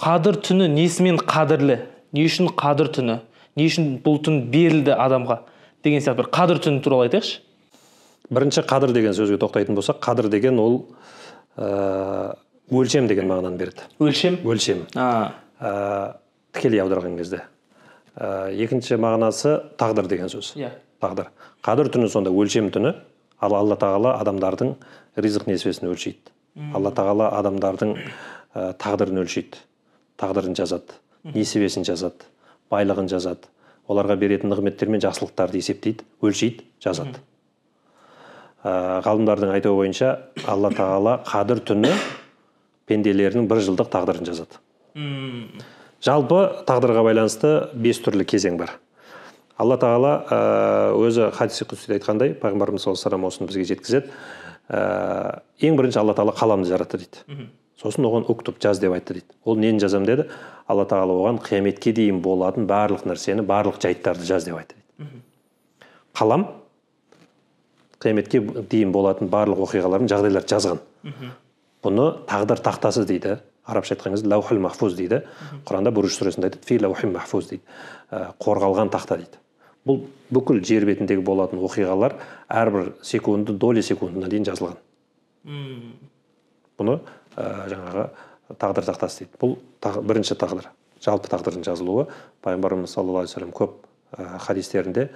қадір түні несімен қадірлі не үшін қадір түні не үшін бұл түн берілді адамға деген сияқты бір қадір түні туралы айтайықшы бірінші қадір деген сөзге тоқтайтын болсақ қадір деген ол ә, өлшем деген мағынаны береді өлшем өлшем а. ә, тікелей аударған кезде ә, екінші мағынасы тағдыр деген сөз иә yeah. тағдыр қадір түні сонда өлшем түні ал алла тағала адамдардың ризық несібесін өлшейді алла тағала адамдардың ә, тағдырын өлшейді тағдырын жазады несібесін жазады байлығын жазады оларға беретін нығметтер мен жақсылықтарды есептейді өлшейді жазады ә, ғалымдардың айтуы бойынша алла тағала қадір түні пенделерінің бір жылдық тағдырын жазады жалпы тағдырға байланысты бес түрлі кезең бар алла тағала ә, өзі хадис құдсиде айтқандай пайғамбарымыз саллаллаху алейhi осыны бізге жеткізеді ә, ең бірінші алла тағала қаламды жаратты дейді сосын оған уктуб жаз деп айтты дейді ол нені жазам деді алла тағала оған қияметке дейін болатын барлық нәрсені барлық жайттарды жаз деп айтты дейді қалам қияметке дейін болатын барлық оқиғалардың жағдайларды жазған бұны тағдыр тақтасы дейді арабша айтқан кезде лаухул махфуз дейді құранда бұрыш сүресінде айтады фи лаухи махфуз дейді э, қорғалған тақта дейді бұл бүкіл жер бетіндегі болатын оқиғалар әрбір секунды доли секундына дейін жазылған бұны ә, жаңағы тағдыр тақтасы дейді бұл тағы, бірінші тағдыр жалпы тағдырдың жазылуы пайғамбарымыз саллаллаху алейхи көп ә, хадистерінде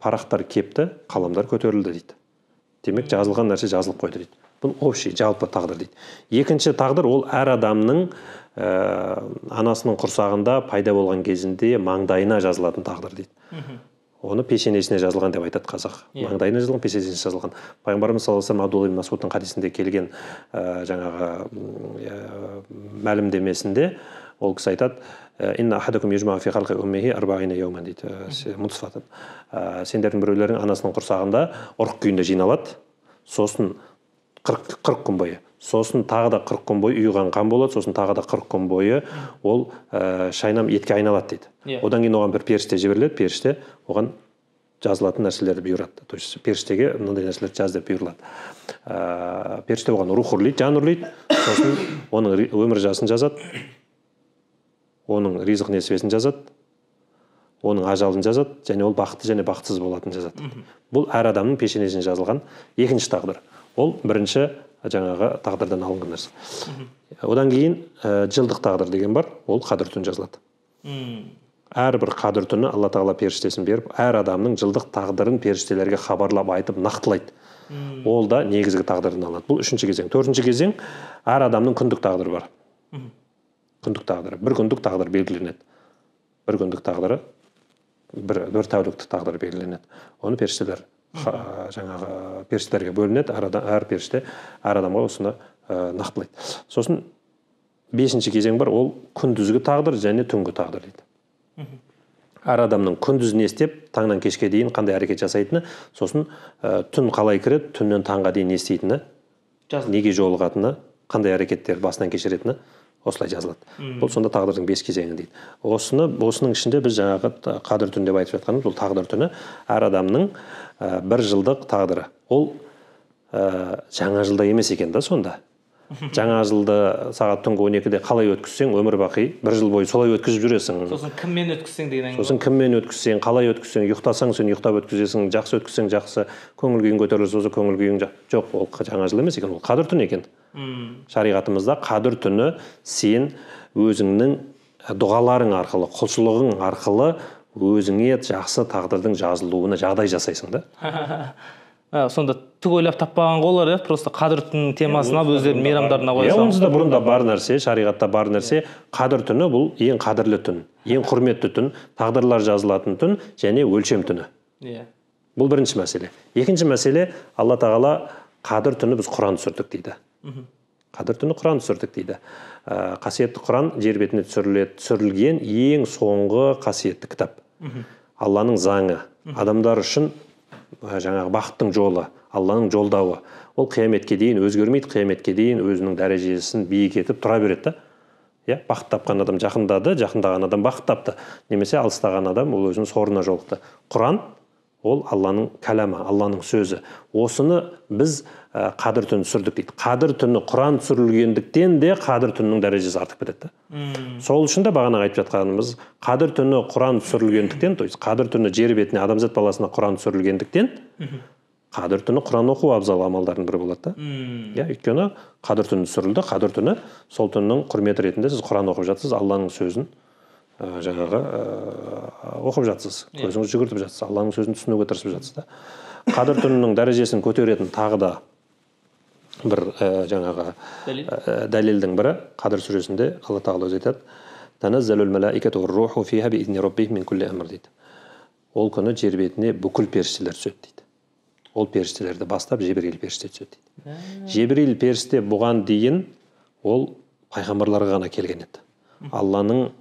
парақтар кепті қаламдар көтерілді дейді демек жазылған нәрсе жазылып қойды дейді бұл общий жалпы тағдыр дейді екінші тағдыр ол әр адамның ә, анасының құрсағында пайда болған кезінде маңдайына жазылатын тағдыр дейді оны пешенесіне жазылған деп айтады қазақ yeah. Иә. маңдайына жазылған пешенесіне жазылған пайғамбарымыз саллаллаху алейхи абдулла ибн масудтың хадисінде келген ә, жаңағы ә, мәлімдемесінде ол кісі айтады дейді сендердің біреулерің анасының құрсағында ұрық күйінде жиналады сосын 40, күн бойы сосын тағы да қырық күн бойы ұйыған қан болады сосын тағы да қырық күн бойы ол ә, шайнам етке айналады дейді yeah. Иә. одан кейін оған бір періште жіберіледі періште оған жазылатын нәрселерді бұйырады то есть періштеге мынандай нәрселерді жаз деп бұйырылады ә, періште оған рух үрлейді жан үрлейді сосын оның өмір жасын жазады оның ризық несібесін жазады оның ажалын жазады және ол бақытты және бақытсыз болатынын жазады бұл әр адамның пешенесіне жазылған екінші тағдыр ол бірінші жаңағы тағдырдан алынған нәрсе одан кейін ә, жылдық тағдыр деген бар ол қадір түні жазылады әрбір қадір түні алла тағала періштесін беріп әр адамның жылдық тағдырын періштелерге хабарлап айтып нақтылайды ол да негізгі тағдырын алады бұл үшінші кезең төртінші кезең әр адамның күндік тағдыры бар күндік тағдыры бір күндік тағдыр белгіленеді бір күндік тағдыры бір бір тәуліктік тағдыр белгіленеді оны періштелер жаңағы періштелерге бөлінеді әр, адам, әр періште әр адамға осыны нақтылайды сосын бесінші кезең бар ол күндізгі тағдыр және түнгі тағдыр дейді әр адамның күндіз не істеп таңнан кешке дейін қандай әрекет жасайтыны сосын ә, түн қалай кіреді түннен таңға дейін не істейтіні неге жолығатыны қандай әрекеттер басынан кешіретіні осылай жазылады бұл сонда тағдырдың бес кезеңі дейді осыны осының ішінде біз жаңағы қадір түні деп айтып жатқанымыз ол тағдыр түні әр адамның ә, бір жылдық тағдыры ол ә, жаңа жылда емес екен да сонда жаңа жылды сағат түнгі он екіде қалай өткізсең өмір бақи бір жыл бойы солай өткізіп жүресің сосын кіммен өткізсең деген әңгіме сосын кіммен өткізсең қалай өткізсең ұйықтасаң сен ұйықтап өткізесің жақсы өткізсең жақсы көңіл күйің көтерілсе болса көңіл күйің жоқ ол жаңа жыл емес екен ол қадір түні екен шариғатымызда қадір түні сен өзіңнің э, дұғаларың арқылы құлшылығың арқылы өзіңе жақсы тағдырдың жазылуына жағдай жасайсың да ә, сонда түк ойлап таппаған ғой олар иә просто қадір түнінің темасын алып өздерінің мейрамдарына қоя салған онсыз да бар нәрсе шариғатта бар нәрсе қадір түні бұл ең қадірлі түн ең құрметті түн тағдырлар жазылатын түн және өлшем түні иә бұл бірінші мәселе екінші мәселе алла тағала қадір түні біз құран түсірдік дейді қадір түні құран түсірдік дейді ә, қасиетті құран жер бетіне түсірілген ең соңғы қасиетті кітап алланың заңы адамдар үшін жаңағы бақыттың жолы алланың жолдауы ол қияметке дейін өзгермейді қияметке дейін өзінің дәрежесін биік етіп тұра береді да иә бақыт тапқан адам жақындады жақындаған адам бақыт тапты немесе алыстаған адам ол өзінің сорына жолықты құран ол алланың кәләмі алланың сөзі осыны біз ә, қадір түні түсірдік дейді қадір түні құран түсірілгендіктен де қадір түнінің дәрежесі артып кетеді сол үшін де бағана айтып жатқанымыз қадір түні құран түсірілгендіктен то есть қадір түні жер бетіне адамзат баласына құран түсірілгендіктен қадір түні құран оқу абзал амалдардың бірі болады да иә өйткені қадір түні түсірілді қадір түні сол түннің құрметі ретінде сіз құран оқып жатсыз алланың сөзін Э, жаңағы э, оқып жатсыз иә. көзіңіз жүгіртіп жатсыз алланың сөзін түсінуге тырысып жатсыз да қадір түнінің дәрежесін көтеретін тағы да бір ә, жаңағы ә, дәлелдің бірі қадір сүресінде алла тағала өзі айтады ол күні жер бетіне бүкіл періштелер түседі дейді ол періштелерді бастап жебірейіл періште түседі дейді жебірейіл періште бұған дейін ол пайғамбарларға ғана келген еді алланың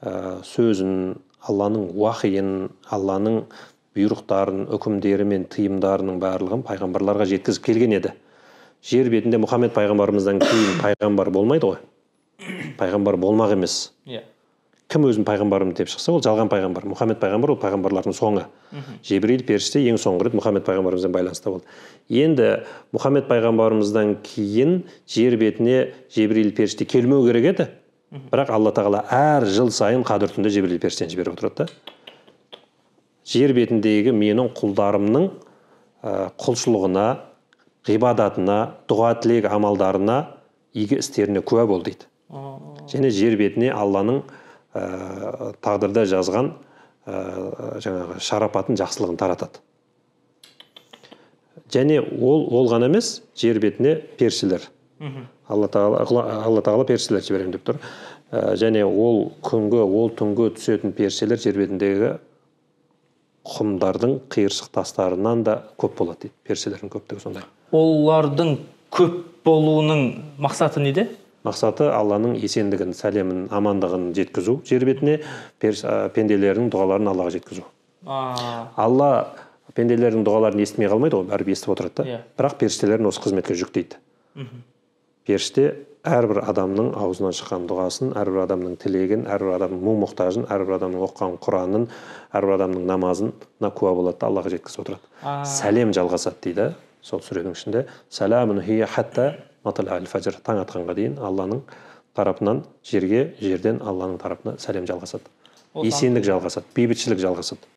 Э, сөзін алланың уахиын алланың бұйрықтарын үкімдері мен тыйымдарының барлығын пайғамбарларға жеткізіп келген еді жер бетінде мұхаммед пайғамбарымыздан кейін пайғамбар болмайды ғой пайғамбар болмақ емес иә кім өзін пайғамбарым деп шықса ол жалған пайғамбар мұхаммед пайғамбар ол пайғамбарлардың соңы mm -hmm. жебірейіл періште ең соңғы рет мұхаммед пайғамбарымызбен байланыста болды енді мұхаммед пайғамбарымыздан кейін жер бетіне жебірейіл періште келмеу керек еді бірақ алла тағала әр жыл сайын қадір түнде жібрил періштені жіберіп отырады да жер бетіндегі менің құлдарымның құлшылығына ғибадатына дұға тілек амалдарына игі істеріне куә бол дейді және жер бетіне алланың ә, тағдырда жазған жаңағы шарапатын жақсылығын таратады және ол ол ғана емес жер бетіне періштелер алла тағала алла тағала періштелерді жіберемін деп тұр ә, және ол күнгі ол түнгі түсетін періштелер жер бетіндегі құмдардың қиыршық тастарынан да көп болады дейді періштелердің көптігі сондай олардың көп болуының мақсаты неде мақсаты алланың есендігін сәлемін амандығын жеткізу жер бетіне ә, пенделердің дұғаларын аллаға жеткізу алла пенделердің дұғаларын естімей қалмайды ғой бәрібір естіп отырады да иә. бірақ періштелерін осы қызметке жүктейді періште әрбір адамның аузынан шыққан дұғасын әрбір адамның тілегін әрбір адамның мұң мұқтажын әрбір адамның оқыған құранын әрбір адамның намазын, куә болады да аллаға жеткізіп отырады сәлем жалғасады дейді сол сүренің ішінде хия хатта таң атқанға дейін алланың тарапынан жерге жерден алланың тарапына сәлем жалғасады есендік жалғасады бейбітшілік жалғасады